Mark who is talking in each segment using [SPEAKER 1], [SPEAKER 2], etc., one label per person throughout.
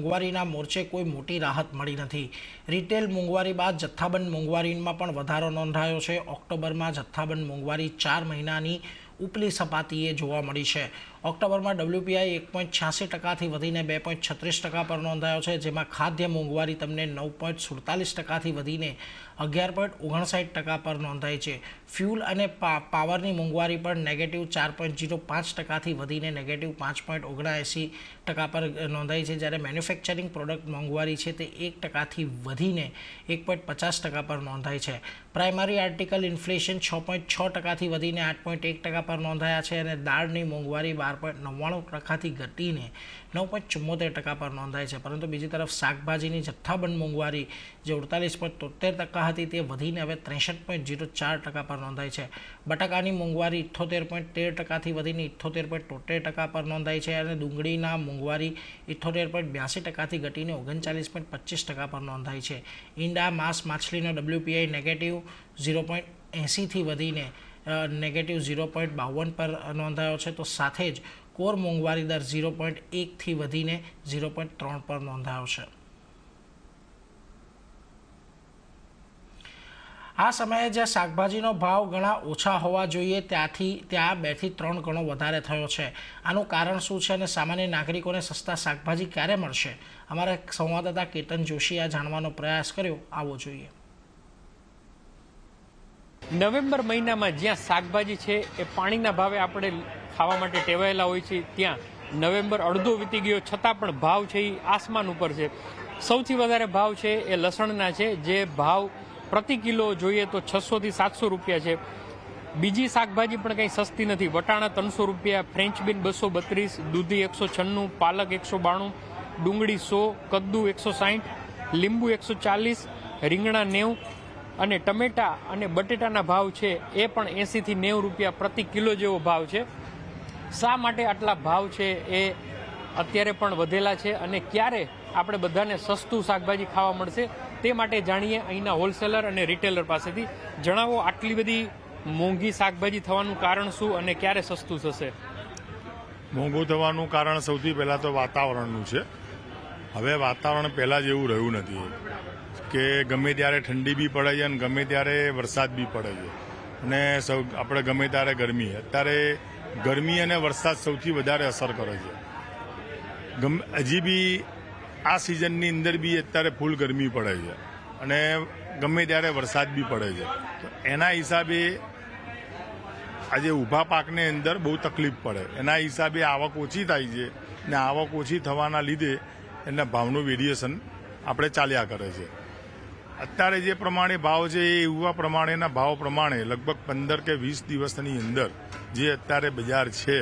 [SPEAKER 1] મોંઘવારીના મોરચે કોઈ મોટી રાહત મળી નથી રિટેલ મોંઘવારી બાદ જથ્થાબંધ મોંઘવારીમાં પણ વધારો નોંધાયો છે ઓક્ટોબરમાં જથ્થાબંધ મોંઘવારી ચાર મહિનાની ઉપલી સપાટીએ જોવા મળી છે ઓક્ટોબરમાં ડબલ્યુપીઆઈ એક પોઈન્ટ છ્યાસી ટકાથી વધીને બે પોઈન્ટ છત્રીસ ટકા પર નોંધાયો છે જેમાં ખાદ્ય મોંઘવારી તમને નવ પોઈન્ટ સુડતાલીસ ટકાથી વધીને અગિયાર પોઈન્ટ ઓગણસાઠ ટકા પર નોંધાઈ છે ફ્યુલ અને પાવરની મોંઘવારી પણ નેગેટિવ ચાર પોઈન્ટ જીરો પાંચ ટકાથી વધીને નેગેટિવ પાંચ પોઈન્ટ ઓગણએંસી ટકા પર નોંધાઈ છે જ્યારે મેન્યુફેક્ચરિંગ પ્રોડક્ટ મોંઘવારી છે તે એક ટકાથી વધીને એક પોઈન્ટ પચાસ ટકા પર નોંધાઈ છે પ્રાઇમરી આર્ટિકલ ઇન્ફ્લેશન છ પોઈન્ટ છ ટકાથી વધીને આઠ પોઈન્ટ એક ટકા પર નોંધાયા છે અને દાળની મોંઘવારી બાર ચાર પોઈન્ટ નવ્વાણું ટકાથી ઘટીને નવ પોઈન્ટ ચુમ્મોતેર ટકા પર નોંધાઈ છે પરંતુ બીજી તરફ શાકભાજીની જથ્થાબંધ મોંઘવારી જે અડતાલીસ પોઈન્ટ તોતેર ટકા હતી તે વધીને હવે ત્રેસઠ પોઈન્ટ જીરો ચાર ટકા પર નોંધાઈ છે બટાકાની મોંઘવારી ઇઠ્ઠોતેર પોઈન્ટ તેર ટકાથી વધીને ઇઠ્ઠોતેર પોઈન્ટ તોતેર ટકા પર નોંધાઈ છે અને ડુંગળીના મોંઘવારી ઇઠ્ઠોતેર પોઈન્ટ બ્યાસી ટકાથી ઘટીને ઓગણચાલીસ પોઈન્ટ પચીસ ટકા પર નોંધાઈ છે ઈંડા માંસ માછલીનો ડબલ્યુપીઆઈ નેગેટિવ ઝીરો પોઈન્ટ એંસીથી વધીને નેગેટિવ ઝીરો પોઈન્ટ બાવન પર નોંધાયો છે તો સાથે જ કોર મોંઘવારી દર ઝીરો પોઈન્ટ એકથી વધીને ઝીરો પોઈન્ટ ત્રણ પર નોંધાયો છે આ સમયે જ્યાં શાકભાજીનો ભાવ ઘણા ઓછા હોવા જોઈએ ત્યાંથી ત્યાં બેથી ત્રણ ગણો વધારે થયો છે આનું કારણ શું છે અને સામાન્ય નાગરિકોને સસ્તા શાકભાજી ક્યારે મળશે અમારા સંવાદદાતા કેતન જોશી આ જાણવાનો પ્રયાસ કર્યો આવો જોઈએ
[SPEAKER 2] નવેમ્બર મહિનામાં જ્યાં શાકભાજી છે એ પાણીના ભાવે આપણે ખાવા માટે ટેવાયેલા હોય છે ત્યાં નવેમ્બર અડધો વીતી ગયો છતાં પણ ભાવ છે એ આસમાન ઉપર છે સૌથી વધારે ભાવ છે એ લસણના છે જે ભાવ પ્રતિ કિલો જોઈએ તો છસોથી સાતસો રૂપિયા છે બીજી શાકભાજી પણ કંઈ સસ્તી નથી વટાણા ત્રણસો રૂપિયા ફ્રેન્ચ બીન બસો બત્રીસ દૂધી એકસો છન્નું પાલક એકસો બાણું ડુંગળી સો કદ્દુ એકસો સાહીઠ લીંબુ એકસો ચાલીસ રીંગણા નેવું અને ટમેટા અને બટેટાના ભાવ છે એ પણ એંસીથી નેવું રૂપિયા પ્રતિ કિલો જેવો ભાવ છે શા માટે આટલા ભાવ છે એ અત્યારે પણ વધેલા છે અને ક્યારે આપણે બધાને સસ્તું શાકભાજી ખાવા મળશે તે માટે જાણીએ અહીંના હોલસેલર અને રિટેલર પાસેથી જણાવો આટલી બધી મોંઘી શાકભાજી થવાનું કારણ શું અને ક્યારે સસ્તું
[SPEAKER 3] થશે મોંઘું થવાનું કારણ સૌથી પહેલાં તો વાતાવરણનું છે હવે વાતાવરણ પહેલાં જેવું રહ્યું નથી કે ગમે ત્યારે ઠંડી બી પડે છે અને ગમે ત્યારે વરસાદ બી પડે છે અને સૌ આપણે ગમે ત્યારે ગરમી અત્યારે ગરમી અને વરસાદ સૌથી વધારે અસર કરે છે હજી બી આ સિઝનની અંદર બી અત્યારે ફૂલ ગરમી પડે છે અને ગમે ત્યારે વરસાદ બી પડે છે તો એના હિસાબે આજે ઊભા પાકને અંદર બહુ તકલીફ પડે એના હિસાબે આવક ઓછી થાય છે અને આવક ઓછી થવાના લીધે એના ભાવનું વેરિએશન આપણે ચાલ્યા કરે છે અત્યારે જે પ્રમાણે ભાવ છે એ એવા પ્રમાણેના ભાવ પ્રમાણે લગભગ પંદર કે વીસ દિવસની અંદર જે અત્યારે બજાર છે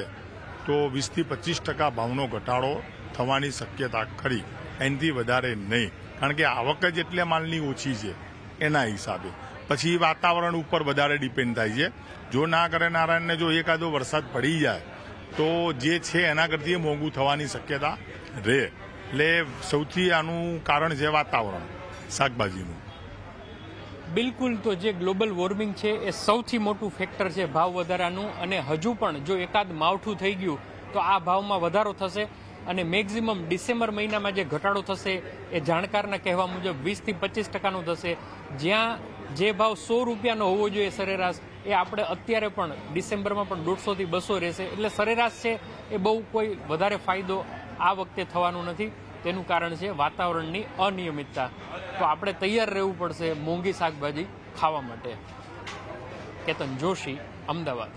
[SPEAKER 3] તો વીસથી પચીસ ટકા ભાવનો ઘટાડો થવાની શક્યતા ખરી એનાથી વધારે નહીં કારણ કે આવક જ એટલે માલની ઓછી છે એના હિસાબે પછી વાતાવરણ ઉપર વધારે ડિપેન્ડ થાય છે જો ના કરે નારાયણને જો એકાદો વરસાદ પડી જાય તો જે છે એના કરતી મોંઘું થવાની શક્યતા રહે એટલે સૌથી આનું કારણ છે વાતાવરણ શાકભાજીનું બિલકુલ
[SPEAKER 2] તો જે ગ્લોબલ વોર્મિંગ છે એ સૌથી મોટું ફેક્ટર છે ભાવ વધારાનું અને હજુ પણ જો એકાદ માવઠું થઈ ગયું તો આ ભાવમાં વધારો થશે અને મેક્ઝિમમ ડિસેમ્બર મહિનામાં જે ઘટાડો થશે એ જાણકારના કહેવા મુજબ વીસથી પચીસ ટકાનો થશે જ્યાં જે ભાવ સો રૂપિયાનો હોવો જોઈએ સરેરાશ એ આપણે અત્યારે પણ ડિસેમ્બરમાં પણ દોઢસોથી બસો રહેશે એટલે સરેરાશ છે એ બહુ કોઈ વધારે ફાયદો આ વખતે થવાનો નથી તેનું કારણ છે વાતાવરણની અનિયમિતતા તો આપણે તૈયાર રહેવું પડશે મોંઘી શાકભાજી
[SPEAKER 3] ખાવા માટે કેતન જોશી અમદાવાદ